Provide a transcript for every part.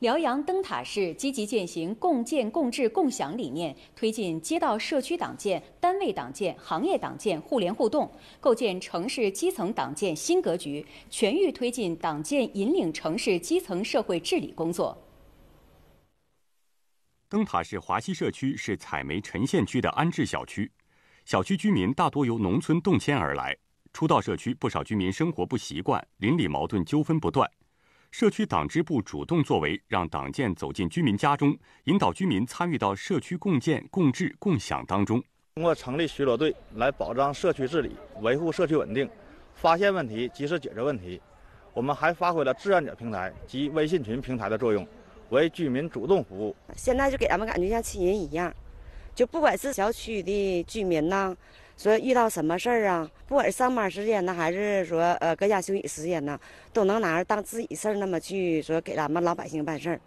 辽阳灯塔市积极践行共建共治共享理念，推进街道社区党建、单位党建、行业党建互联互动，构建城市基层党建新格局，全域推进党建引领城市基层社会治理工作。灯塔市华西社区是采煤沉陷区的安置小区，小区居民大多由农村动迁而来，初到社区，不少居民生活不习惯，邻里矛盾纠纷不断。社区党支部主动作为，让党建走进居民家中，引导居民参与到社区共建共治共享当中。通过成立巡逻队来保障社区治理、维护社区稳定，发现问题及时解决问题。我们还发挥了志愿者平台及微信群平台的作用，为居民主动服务。现在就给咱们感觉像亲人一样，就不管是小区的居民呐。说遇到什么事儿啊？不管是上班时间呢，还是说呃，搁家休息时间呢，都能拿着当自己事儿那么去说给咱们老百姓办事儿。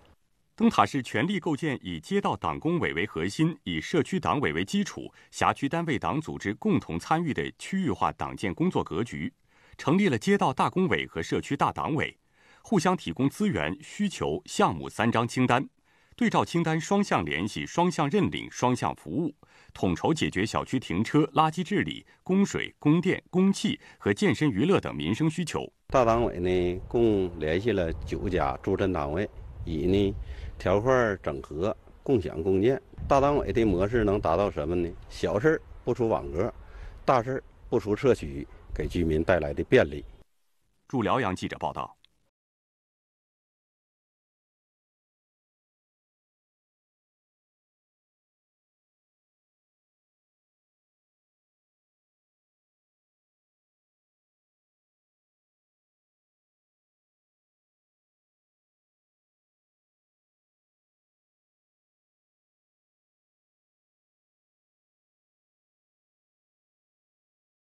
灯塔市全力构建以街道党工委为核心、以社区党委为基础、辖区单位党组织共同参与的区域化党建工作格局，成立了街道大工委和社区大党委，互相提供资源、需求、项目三张清单。对照清单，双向联系，双向认领，双向服务，统筹解决小区停车、垃圾治理、供水、供电、供气和健身娱乐等民生需求。大党委呢，共联系了九家驻镇单位，以呢，条块整合、共享共建。大党委的模式能达到什么呢？小事不出网格，大事不出社区，给居民带来的便利。驻辽阳记者报道。